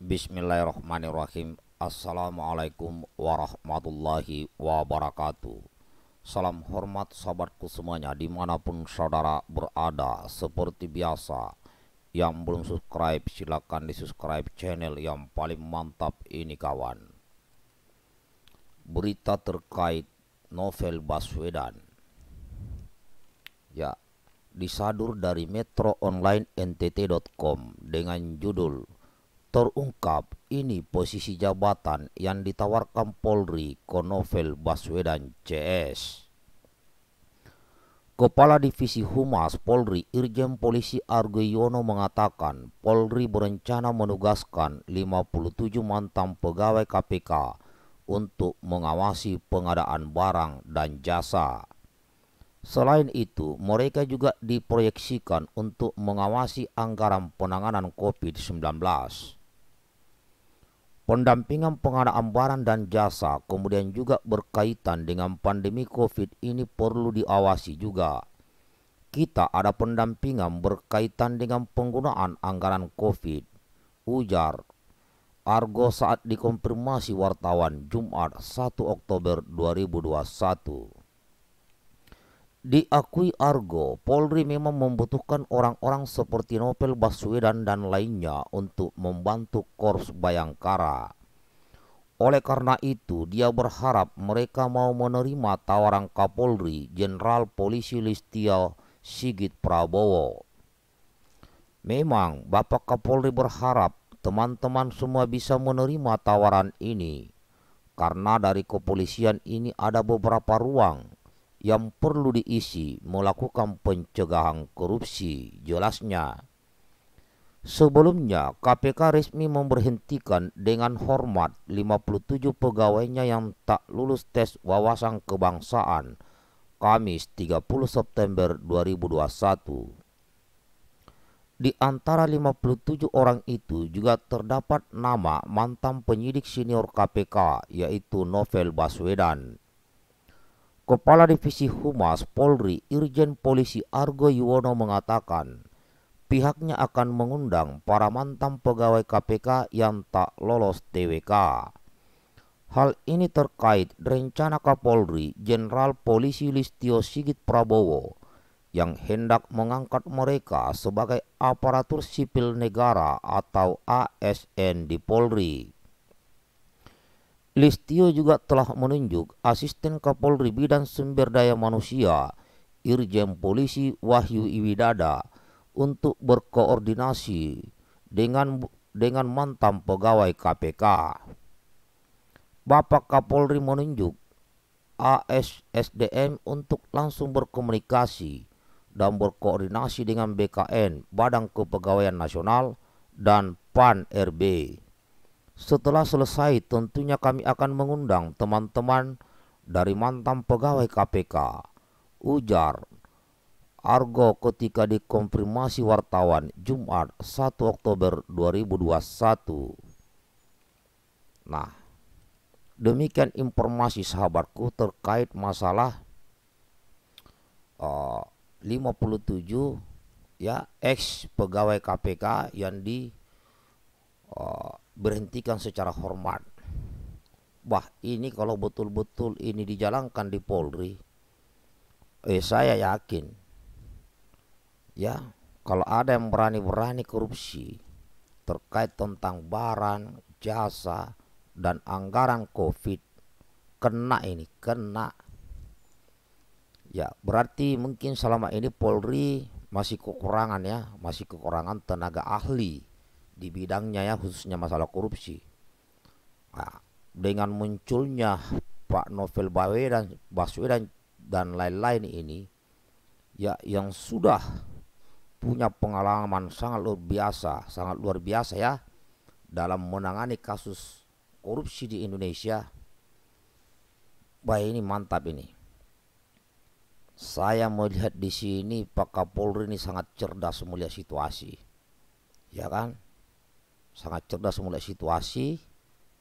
Bismillahirrahmanirrahim Assalamualaikum warahmatullahi wabarakatuh Salam hormat sahabatku semuanya dimanapun saudara berada Seperti biasa Yang belum subscribe silahkan di subscribe channel yang paling mantap ini kawan Berita terkait novel Baswedan Ya disadur dari metroonlinentt.com dengan judul Terungkap ini posisi jabatan yang ditawarkan Polri ke Baswedan CS. Kepala Divisi Humas Polri Irjen Polisi Argo Yono mengatakan Polri berencana menugaskan 57 mantan pegawai KPK untuk mengawasi pengadaan barang dan jasa. Selain itu, mereka juga diproyeksikan untuk mengawasi anggaran penanganan COVID-19. Pendampingan pengadaan barang dan jasa kemudian juga berkaitan dengan pandemi COVID ini perlu diawasi juga. Kita ada pendampingan berkaitan dengan penggunaan anggaran COVID, ujar Argo saat dikonfirmasi wartawan Jumat 1 Oktober 2021. Diakui Argo, Polri memang membutuhkan orang-orang seperti Novel Baswedan dan lainnya untuk membantu Korps Bayangkara. Oleh karena itu, dia berharap mereka mau menerima tawaran Kapolri Jenderal Polisi Listio Sigit Prabowo. Memang, Bapak Kapolri berharap teman-teman semua bisa menerima tawaran ini, karena dari kepolisian ini ada beberapa ruang yang perlu diisi melakukan pencegahan korupsi jelasnya. Sebelumnya, KPK resmi memberhentikan dengan hormat 57 pegawainya yang tak lulus tes wawasan kebangsaan Kamis 30 September 2021. Di antara 57 orang itu juga terdapat nama mantan penyidik senior KPK yaitu Novel Baswedan. Kepala Divisi Humas Polri Irjen Polisi Argo Yuwono mengatakan pihaknya akan mengundang para mantan pegawai KPK yang tak lolos TWK. Hal ini terkait rencana Kapolri Jenderal Polisi Listio Sigit Prabowo yang hendak mengangkat mereka sebagai aparatur sipil negara atau ASN di Polri. Listio juga telah menunjuk asisten Kapolri Bidang Sumber Daya Manusia, Irjen Polisi Wahyu Iwidada, untuk berkoordinasi dengan dengan mantan pegawai KPK. Bapak Kapolri menunjuk AS untuk langsung berkomunikasi dan berkoordinasi dengan BKN Badan Kepegawaian Nasional dan PAN RB. Setelah selesai, tentunya kami akan mengundang teman-teman dari mantan pegawai KPK. Ujar Argo ketika dikonfirmasi wartawan Jumat 1 Oktober 2021. Nah, demikian informasi sahabatku terkait masalah eh, uh, 57 ya ex pegawai KPK yang di uh, berhentikan secara hormat. Wah, ini kalau betul-betul ini dijalankan di Polri, eh saya yakin ya, kalau ada yang berani-berani korupsi terkait tentang barang, jasa dan anggaran Covid kena ini, kena. Ya, berarti mungkin selama ini Polri masih kekurangan ya, masih kekurangan tenaga ahli di bidangnya ya khususnya masalah korupsi. Nah, dengan munculnya Pak Novel Baswedan, Baswedan dan lain-lain ini ya yang sudah punya pengalaman sangat luar biasa, sangat luar biasa ya dalam menangani kasus korupsi di Indonesia. baik ini mantap ini. Saya melihat di sini Pak Kapolri ini sangat cerdas melihat situasi. Ya kan? sangat cerdas melihat situasi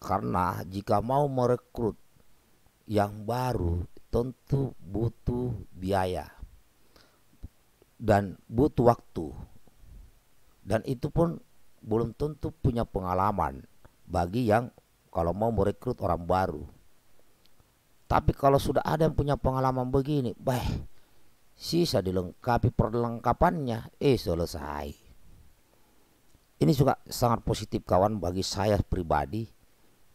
karena jika mau merekrut yang baru tentu butuh biaya dan butuh waktu dan itu pun belum tentu punya pengalaman bagi yang kalau mau merekrut orang baru tapi kalau sudah ada yang punya pengalaman begini baik sisa dilengkapi perlengkapannya eh selesai ini juga sangat positif kawan bagi saya pribadi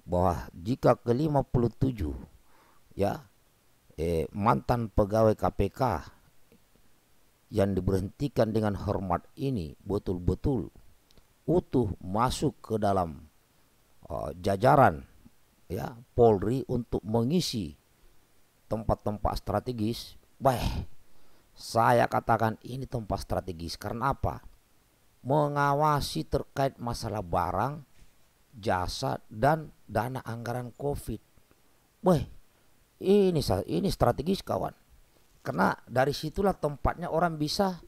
bahwa jika ke-57 ya eh, mantan pegawai KPK yang diberhentikan dengan hormat ini betul-betul utuh masuk ke dalam uh, jajaran ya Polri untuk mengisi tempat-tempat strategis. Wah, saya katakan ini tempat strategis karena apa? mengawasi terkait masalah barang, jasa dan dana anggaran Covid. Wah, ini ini strategis kawan. Karena dari situlah tempatnya orang bisa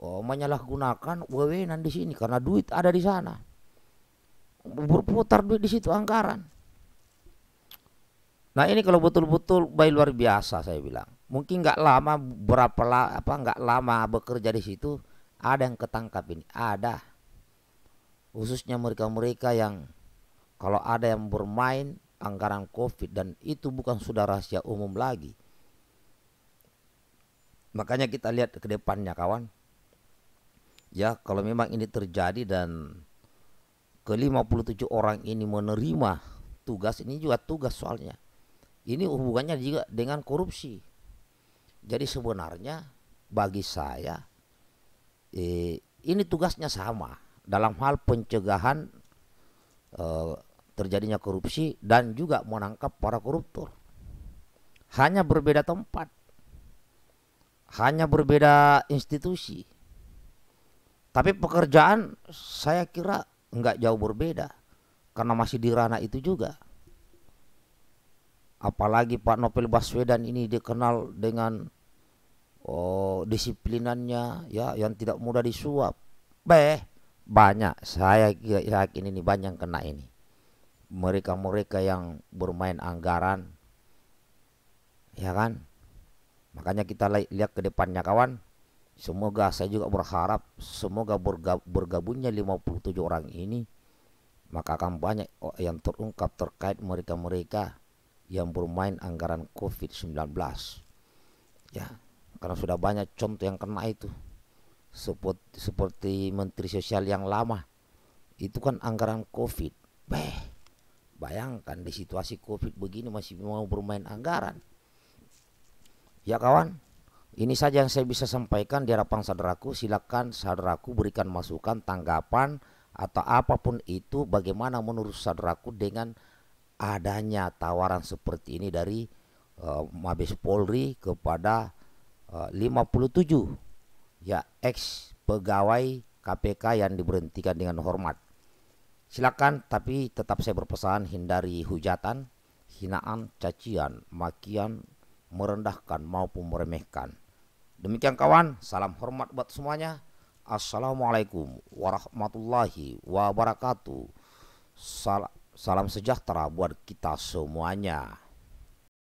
oh, menyalahgunakan wewenang di sini karena duit ada di sana. Berputar duit di situ anggaran. Nah ini kalau betul-betul baik luar biasa saya bilang. Mungkin nggak lama berapa la, apa nggak lama bekerja di situ ada yang ketangkap ini ada khususnya mereka-mereka yang kalau ada yang bermain anggaran covid dan itu bukan sudah rahasia umum lagi makanya kita lihat ke depannya kawan ya kalau memang ini terjadi dan ke 57 orang ini menerima tugas ini juga tugas soalnya ini hubungannya juga dengan korupsi jadi sebenarnya bagi saya eh, ini tugasnya sama dalam hal pencegahan eh, terjadinya korupsi dan juga menangkap para koruptor. Hanya berbeda tempat, hanya berbeda institusi. Tapi pekerjaan saya kira nggak jauh berbeda karena masih di ranah itu juga. Apalagi Pak Novel Baswedan ini dikenal dengan oh disiplinannya ya yang tidak mudah disuap beh banyak saya ya, yakin ini banyak yang kena ini mereka-mereka yang bermain anggaran ya kan makanya kita lihat ke depannya kawan semoga saya juga berharap semoga lima bergabungnya 57 orang ini maka akan banyak yang terungkap terkait mereka-mereka yang bermain anggaran COVID-19 ya karena sudah banyak contoh yang kena itu seperti, seperti menteri sosial yang lama itu kan anggaran covid Beh, bayangkan di situasi covid begini masih mau bermain anggaran ya kawan ini saja yang saya bisa sampaikan di harapan saudaraku silakan saudaraku berikan masukan tanggapan atau apapun itu bagaimana menurut saudaraku dengan adanya tawaran seperti ini dari uh, Mabes Polri kepada 57 eh, ya ex pegawai KPK yang diberhentikan dengan hormat. Silakan tapi tetap saya berpesan hindari hujatan, hinaan, cacian, makian, merendahkan maupun meremehkan. Demikian kawan, salam hormat buat semuanya. Assalamualaikum warahmatullahi wabarakatuh. Salam sejahtera buat kita semuanya.